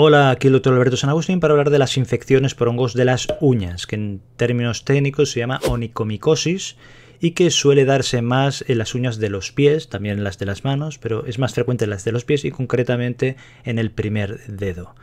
Hola, aquí el doctor Alberto San Agustín para hablar de las infecciones por hongos de las uñas, que en términos técnicos se llama onicomicosis y que suele darse más en las uñas de los pies, también en las de las manos, pero es más frecuente en las de los pies y concretamente en el primer dedo.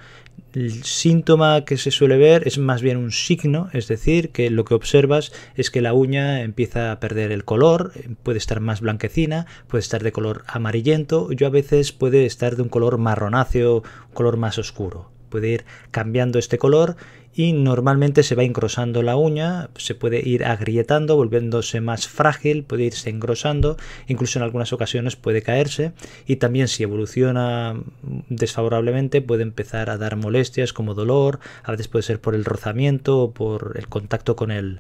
El síntoma que se suele ver es más bien un signo, es decir, que lo que observas es que la uña empieza a perder el color, puede estar más blanquecina, puede estar de color amarillento, yo a veces puede estar de un color marronáceo, un color más oscuro puede ir cambiando este color y normalmente se va engrosando la uña, se puede ir agrietando, volviéndose más frágil, puede irse engrosando, incluso en algunas ocasiones puede caerse y también si evoluciona desfavorablemente puede empezar a dar molestias como dolor, a veces puede ser por el rozamiento o por el contacto con el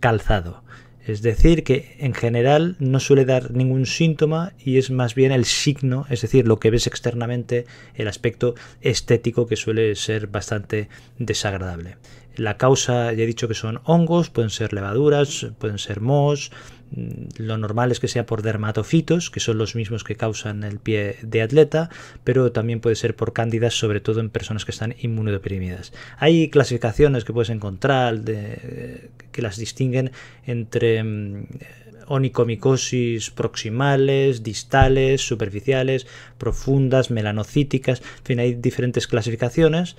calzado. Es decir, que en general no suele dar ningún síntoma y es más bien el signo, es decir, lo que ves externamente, el aspecto estético que suele ser bastante desagradable. La causa, ya he dicho que son hongos, pueden ser levaduras, pueden ser MOS. Mm, lo normal es que sea por dermatofitos, que son los mismos que causan el pie de atleta, pero también puede ser por cándidas, sobre todo en personas que están inmunodeprimidas. Hay clasificaciones que puedes encontrar que las distinguen entre mm, onicomicosis proximales, distales, superficiales, profundas, melanocíticas, en fin, hay diferentes clasificaciones,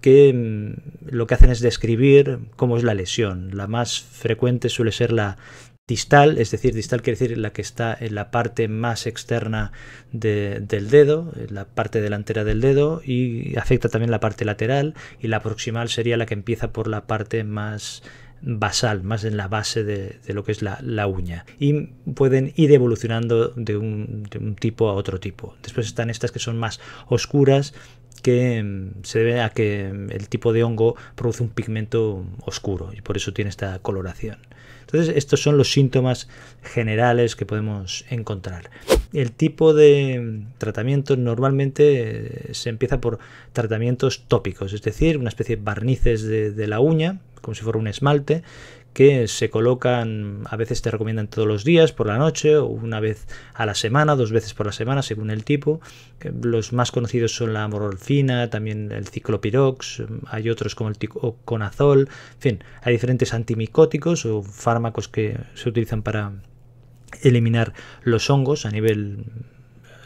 que mm, lo que hacen es describir cómo es la lesión. La más frecuente suele ser la distal, es decir, distal quiere decir la que está en la parte más externa del dedo, en la parte delantera del dedo y afecta también la parte lateral y la proximal sería la que empieza por la parte más basal, más en la base de, lo que es la, uña. Y pueden ir evolucionando de un, tipo a otro tipo. Después están estas que son más oscuras, que em, se debe a que em, el tipo de hongo produce un pigmento oscuro y por eso tiene esta coloración. Entonces, estos son los síntomas generales que podemos encontrar. El tipo de em, tratamiento normalmente eh, se empieza por tratamientos tópicos, es decir, una especie de barnices de, de la uña, como si fuera un esmalte, que se colocan, a veces te recomiendan todos los días, por la noche, o una vez a la semana, dos veces por la semana, según el tipo. Eh, los más conocidos son la morolfina, también el ciclopirox, eh, hay otros como el conazol en fin, hay diferentes antimicóticos o fármacos que se utilizan para eliminar los hongos a nivel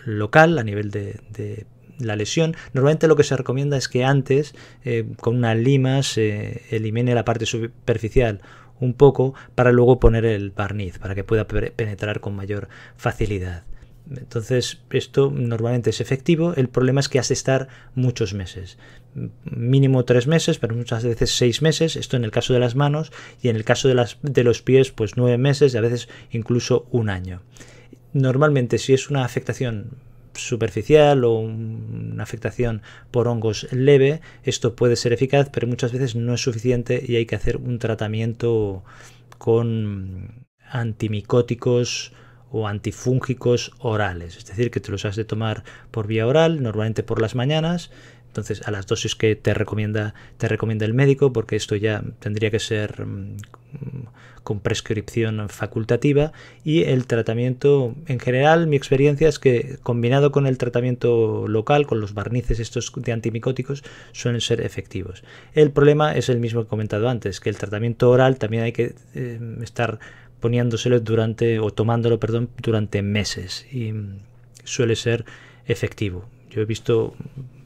local, a nivel de, la lesión. Normalmente lo que se recomienda es que antes, eh, con una lima, se elimine la parte superficial un poco para luego poner el barniz, para que pueda penetrar con mayor facilidad. Entonces, esto normalmente es efectivo. El problema es que has de estar muchos meses. Mínimo tres meses, pero muchas veces seis meses. Esto en el caso de las manos. Y en el caso de, las, de los pies, pues nueve meses y a veces incluso un año. Normalmente, si es una afectación superficial o una afectación por hongos leve, esto puede ser eficaz, pero muchas veces no es suficiente y hay que hacer un tratamiento con antimicóticos o antifúngicos orales, es decir, que te los has de tomar por vía oral, normalmente por las mañanas, entonces, a las dosis que te recomienda, te recomienda el médico, porque esto ya tendría que ser mm, con prescripción facultativa y el tratamiento en general mi experiencia es que combinado con el tratamiento local con los barnices estos de antimicóticos suelen ser efectivos el problema es el mismo que he comentado antes que el tratamiento oral también hay que eh, estar poniéndoselo durante o tomándolo perdón durante meses y mm, suele ser efectivo yo he visto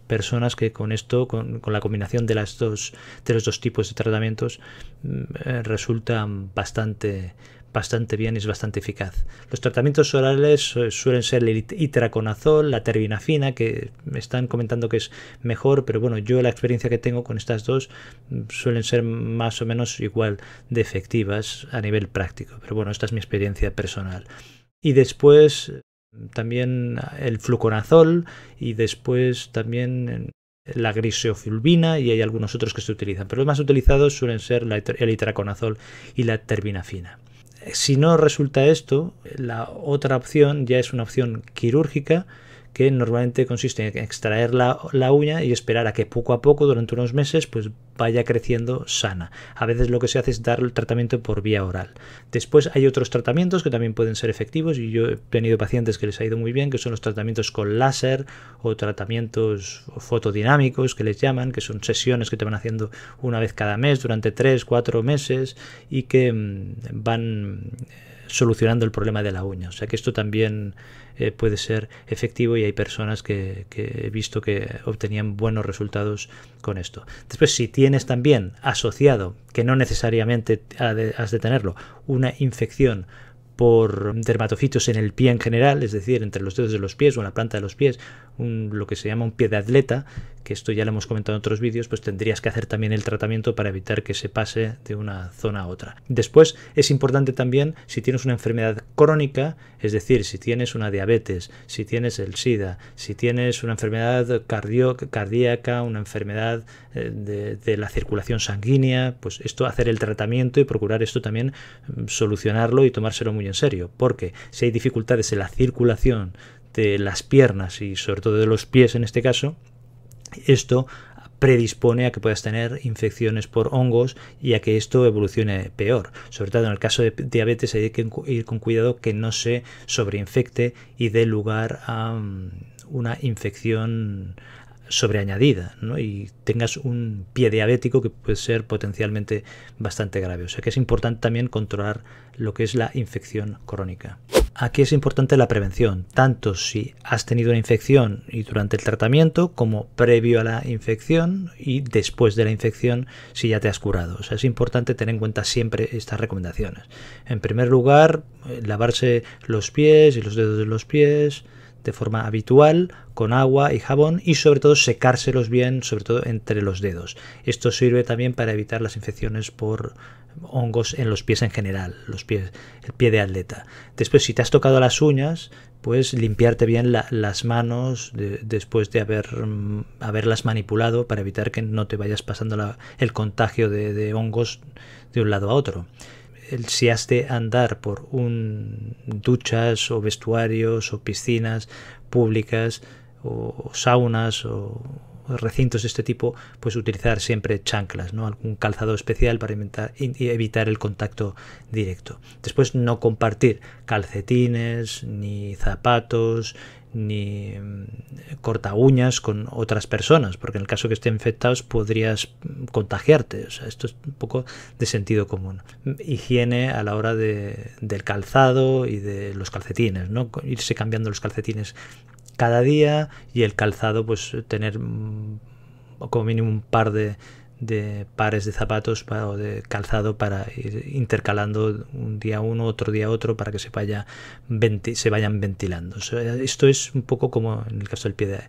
personas que con esto, con, la combinación de, las dos, de los dos tipos de tratamientos, mm, eh, resultan bastante, bastante bien y es bastante eficaz. Los tratamientos orales eh, suelen ser el itraconazol, la terbinafina, que me están comentando que es mejor, pero bueno, yo la experiencia que tengo con estas dos mm, suelen ser más o menos igual de efectivas a nivel práctico. Pero bueno, esta es mi experiencia personal. Y después también el fluconazol y después también la griseofulvina y hay algunos otros que se utilizan, pero los más utilizados suelen ser el itraconazol y la terbinafina. Si no resulta esto, la otra opción ya es una opción quirúrgica que normalmente consiste en extraer la, uña y esperar a que poco a poco, durante unos meses, pues vaya creciendo sana. A veces lo que se hace es dar el tratamiento por vía oral. Después hay otros tratamientos que también pueden ser efectivos y yo he tenido pacientes que les ha ido muy bien, que son los tratamientos con láser o tratamientos fotodinámicos que les llaman, que son sesiones que te van haciendo una vez cada mes durante tres, cuatro meses y que mm, van solucionando el problema de la uña. O sea que esto también eh, puede ser efectivo y hay personas que, he visto que obtenían buenos resultados con esto. Después, si tienes también asociado, que no necesariamente has de tenerlo, una infección por dermatofitos en el pie en general, es decir, entre los dedos de los pies o en la planta de los pies, lo que se llama un pie de atleta, que esto ya lo hemos comentado en otros vídeos, pues tendrías que hacer también el tratamiento para evitar que se pase de una zona a otra. Después es importante también si tienes una enfermedad crónica, es decir, si tienes una diabetes, si tienes el SIDA, si tienes una enfermedad cardíaca, una enfermedad eh, de, de la circulación sanguínea, pues esto hacer el tratamiento y procurar esto también mm, solucionarlo y tomárselo muy en serio, porque si hay dificultades en la circulación de las piernas y sobre todo de los pies en este caso, esto predispone a que puedas tener infecciones por hongos y a que esto evolucione peor. Sobre todo en el caso de diabetes hay que ir con cuidado que no se sobreinfecte y dé lugar a mm, una infección sobreañadida y tengas un pie diabético que puede ser potencialmente bastante grave. O sea que es importante también controlar lo que es la infección crónica. Aquí es importante la prevención, tanto si has tenido una infección y durante el tratamiento como previo a la infección y después de la infección si ya te has curado. O sea, es importante tener en cuenta siempre estas recomendaciones. En primer lugar, eh, lavarse los pies y los dedos de los pies, de forma habitual con agua y jabón y sobre todo secárselos bien, sobre todo entre los dedos. Esto sirve también para evitar las infecciones por hongos en los pies en general, los pies, el pie de atleta. Después, si te has tocado las uñas, pues limpiarte bien las manos después de haber, mm, haberlas manipulado para evitar que no te vayas pasando el contagio de hongos de un lado a otro si has de andar por un duchas o vestuarios o piscinas públicas o saunas o recintos de este tipo, pues utilizar siempre chanclas, ¿no? algún calzado especial para evitar el contacto directo. Después no compartir calcetines, ni zapatos, ni mm, corta uñas con otras personas, porque en el caso que estén infectados podrías contagiarte. O sea, esto es un poco de sentido común. Higiene a la hora de, del calzado y de los calcetines, ¿no? Irse cambiando los calcetines cada día y el calzado, pues tener mm, como mínimo un par de de pares de zapatos o de calzado para ir intercalando un día uno, otro día otro, para que se, se vayan ventilando. esto es un poco como en el caso del pie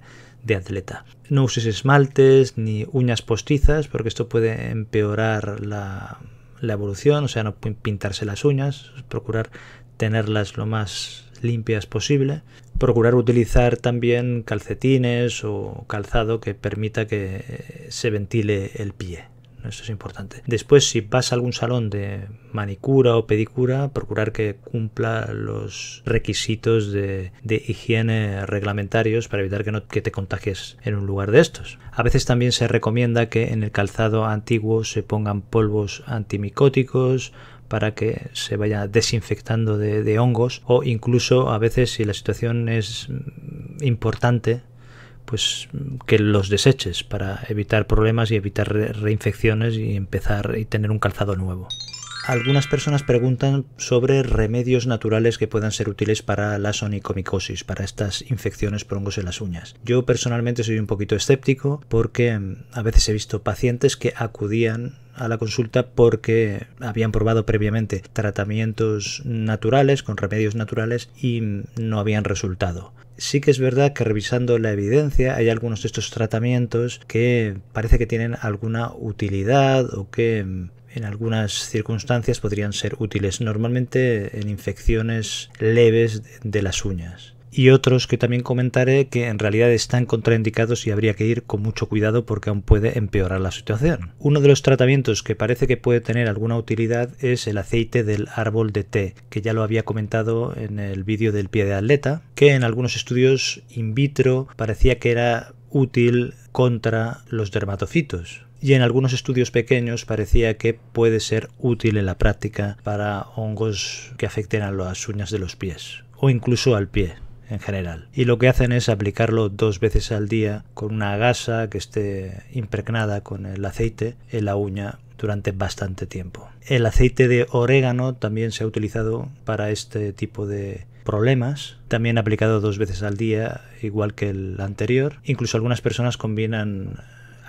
de, atleta. No uses esmaltes ni uñas postizas, porque esto puede empeorar la, la evolución, o sea, no pintarse las uñas, procurar tenerlas lo más limpias posible procurar utilizar también calcetines o calzado que permita que eh, se ventile el pie. Eso es importante. Después, si vas a algún salón de manicura o pedicura, procurar que cumpla los requisitos de, higiene reglamentarios para evitar que, no, que te contagies en un lugar de estos. A veces también se recomienda que en el calzado antiguo se pongan polvos antimicóticos para que se vaya desinfectando de, hongos o incluso a veces si la situación es mm, importante pues mm, que los deseches para evitar problemas y evitar reinfecciones y empezar y tener un calzado nuevo algunas personas preguntan sobre remedios naturales que puedan ser útiles para la sonicomicosis, para estas infecciones por hongos en las uñas. Yo personalmente soy un poquito escéptico porque mm, a veces he visto pacientes que acudían a la consulta porque habían probado previamente tratamientos naturales, con remedios naturales, y mm, no habían resultado. Sí que es verdad que revisando la evidencia hay algunos de estos tratamientos que parece que tienen alguna utilidad o que mm, en algunas circunstancias podrían ser útiles, normalmente en infecciones leves de las uñas. Y otros que también comentaré que en realidad están contraindicados y habría que ir con mucho cuidado porque aún puede empeorar la situación. Uno de los tratamientos que parece que puede tener alguna utilidad es el aceite del árbol de té, que ya lo había comentado en el vídeo del pie de atleta, que en algunos estudios in vitro parecía que era útil contra los dermatofitos y en algunos estudios pequeños parecía que puede ser útil en la práctica para hongos que afecten a las uñas de los pies o incluso al pie en general. Y lo que hacen es aplicarlo dos veces al día con una gasa que esté impregnada con el aceite en la uña durante bastante tiempo. El aceite de orégano también se ha utilizado para este tipo de problemas, también aplicado dos veces al día, igual que el anterior. Incluso algunas personas combinan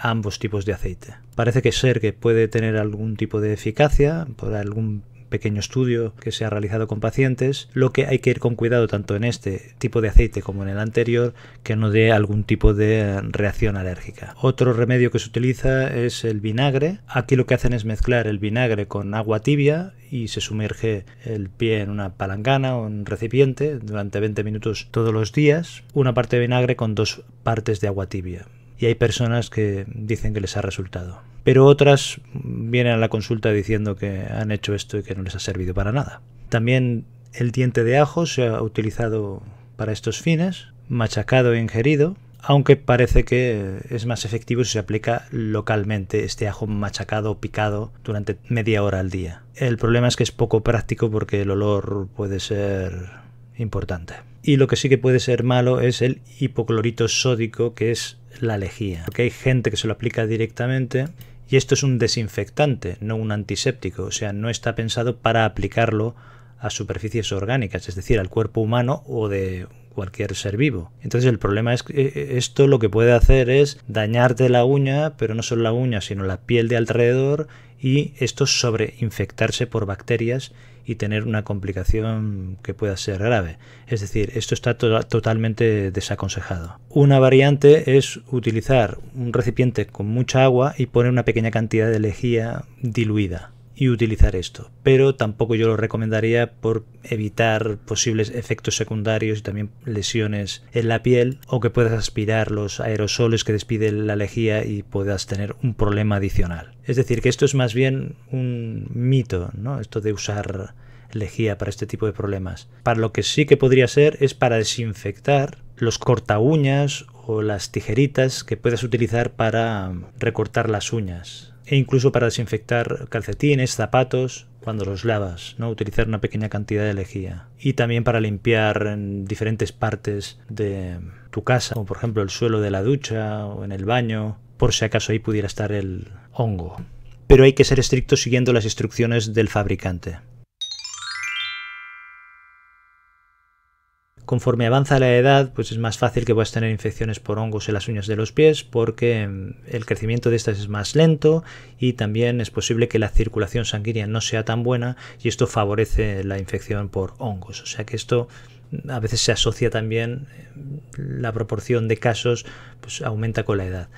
ambos tipos de aceite. Parece que ser que puede tener algún tipo de eficacia por algún pequeño estudio que se ha realizado con pacientes, lo que hay que ir con cuidado tanto en este tipo de aceite como en el anterior, que no dé algún tipo de reacción alérgica. Otro remedio que se utiliza es el vinagre. Aquí lo que hacen es mezclar el vinagre con agua tibia y se sumerge el pie en una palangana o un recipiente durante 20 minutos todos los días, una parte de vinagre con dos partes de agua tibia y hay personas que dicen que les ha resultado. Pero otras vienen a la consulta diciendo que han hecho esto y que no les ha servido para nada. También el diente de ajo se ha utilizado para estos fines, machacado e ingerido, aunque parece que es más efectivo si se aplica localmente este ajo machacado o picado durante media hora al día. El problema es que es poco práctico porque el olor puede ser importante. Y lo que sí que puede ser malo es el hipoclorito sódico, que es la lejía. Porque hay gente que se lo aplica directamente y esto es un desinfectante, no un antiséptico, o sea, no está pensado para aplicarlo a superficies orgánicas, es decir, al cuerpo humano o de cualquier ser vivo. Entonces el problema es que eh, eh, esto lo que puede hacer es dañarte la uña, pero no solo la uña, sino la piel de alrededor y esto sobre infectarse por bacterias y tener una complicación que pueda ser grave. Es decir, esto está totalmente desaconsejado. Una variante es utilizar un recipiente con mucha agua y poner una pequeña cantidad de lejía diluida y utilizar esto, pero tampoco yo lo recomendaría por evitar posibles efectos secundarios y también lesiones en la piel o que puedas aspirar los aerosoles que despide la lejía y puedas tener un problema adicional. Es decir, que esto es más bien un mito, ¿no? Esto de usar lejía para este tipo de problemas. Para lo que sí que podría ser es para desinfectar los corta uñas o las tijeritas que puedas utilizar para recortar las uñas e incluso para desinfectar calcetines, zapatos, cuando los lavas, ¿no? utilizar una pequeña cantidad de lejía. Y también para limpiar en diferentes partes de tu casa, como por ejemplo el suelo de la ducha o en el baño, por si acaso ahí pudiera estar el hongo. Pero hay que ser estrictos siguiendo las instrucciones del fabricante. Conforme avanza la edad, pues es más fácil que puedas tener infecciones por hongos en las uñas de los pies porque mm, el crecimiento de estas es más lento y también es posible que la circulación sanguínea no sea tan buena y esto favorece la infección por hongos. O sea que esto mm, a veces se asocia también eh, la proporción de casos pues aumenta con la edad.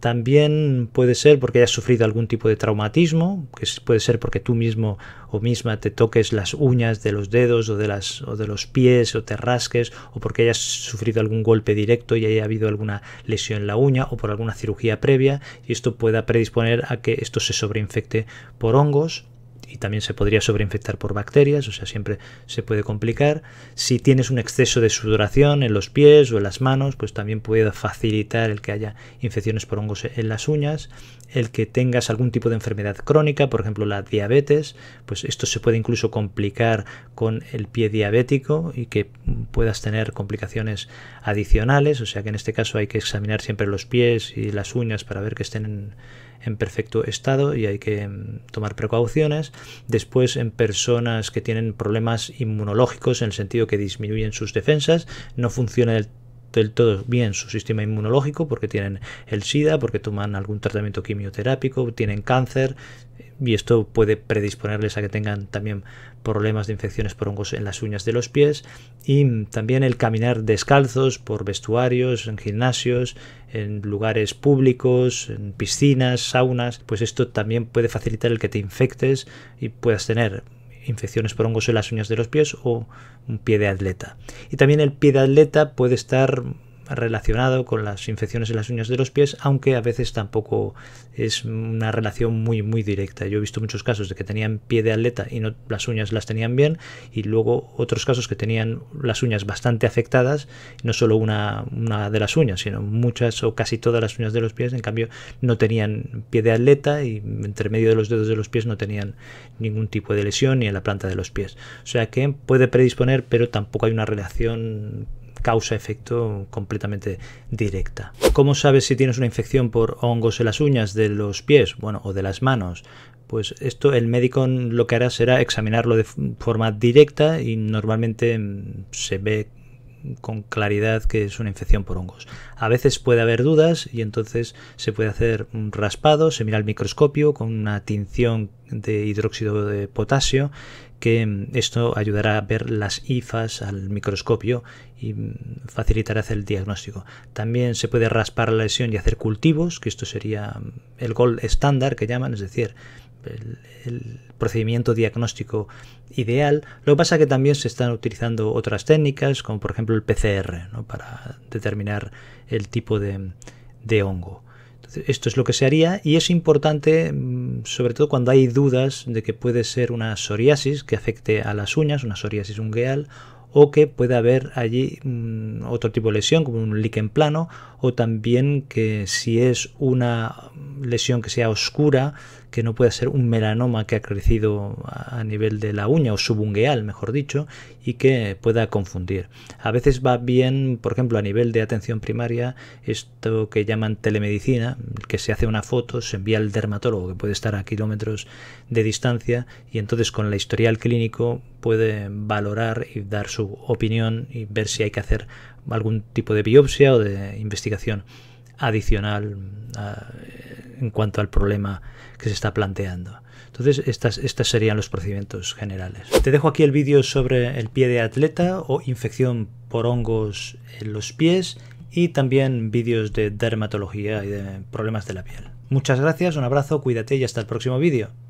También puede ser porque hayas sufrido algún tipo de traumatismo, que puede ser porque tú mismo o misma te toques las uñas de los dedos o de, las, o de los pies o te rasques, o porque hayas sufrido algún golpe directo y haya habido alguna lesión en la uña o por alguna cirugía previa, y esto pueda predisponer a que esto se sobreinfecte por hongos y también se podría sobreinfectar por bacterias, o sea, siempre se puede complicar. Si tienes un exceso de sudoración en los pies o en las manos, pues también puede facilitar el que haya infecciones por hongos en las uñas. El que tengas algún tipo de enfermedad crónica, por ejemplo la diabetes, pues esto se puede incluso complicar con el pie diabético y que puedas tener complicaciones adicionales, o sea que en este caso hay que examinar siempre los pies y las uñas para ver que estén en en perfecto estado y hay que mm, tomar precauciones. Después en personas que tienen problemas inmunológicos en el sentido que disminuyen sus defensas, no funciona el del todo bien su sistema inmunológico porque tienen el SIDA, porque toman algún tratamiento quimioterápico, tienen cáncer y esto puede predisponerles a que tengan también problemas de infecciones por hongos en las uñas de los pies y también el caminar descalzos por vestuarios, en gimnasios, en lugares públicos, en piscinas, saunas, pues esto también puede facilitar el que te infectes y puedas tener infecciones por hongos en las uñas de los pies o un pie de atleta. Y también el pie de atleta puede estar relacionado con las infecciones en las uñas de los pies, aunque a veces tampoco es una relación muy muy directa. Yo he visto muchos casos de que tenían pie de atleta y no las uñas las tenían bien y luego otros casos que tenían las uñas bastante afectadas, no solo una, una de las uñas, sino muchas o casi todas las uñas de los pies, en cambio no tenían pie de atleta y entre medio de los dedos de los pies no tenían ningún tipo de lesión ni en la planta de los pies. O sea que puede predisponer, pero tampoco hay una relación causa-efecto completamente directa. ¿Cómo sabes si tienes una infección por hongos en las uñas de los pies bueno, o de las manos? Pues esto el médico lo que hará será examinarlo de forma directa y normalmente mm, se ve con claridad que es una infección por hongos. A veces puede haber dudas y entonces se puede hacer un raspado, se mira al microscopio con una tinción de hidróxido de potasio que mm, esto ayudará a ver las IFAs al microscopio y mm, facilitará hacer el diagnóstico. También se puede raspar la lesión y hacer cultivos, que esto sería mm, el gol estándar que llaman, es decir, el, procedimiento diagnóstico ideal. Lo que pasa es que también se están utilizando otras técnicas, como por ejemplo el PCR, para determinar el tipo de hongo esto es lo que se haría y es importante mm, sobre todo cuando hay dudas de que puede ser una psoriasis que afecte a las uñas, una psoriasis ungueal o que pueda haber allí mm, otro tipo de lesión como un líquen plano o también que si es una lesión que sea oscura, que no pueda ser un melanoma que ha crecido a nivel de la uña o subungueal, mejor dicho, y que pueda confundir. A veces va bien, por ejemplo, a nivel de atención primaria, esto que llaman telemedicina, que se hace una foto, se envía al dermatólogo que puede estar a kilómetros de distancia y entonces con la historial clínico puede valorar y dar su opinión y ver si hay que hacer algún tipo de biopsia o de investigación adicional ah, en cuanto al problema que se está planteando. Entonces, estas, estas serían los procedimientos generales. Te dejo aquí el vídeo sobre el pie de atleta o infección por hongos en los pies y también vídeos de dermatología y de problemas de la piel. Muchas gracias, un abrazo, cuídate y hasta el próximo vídeo.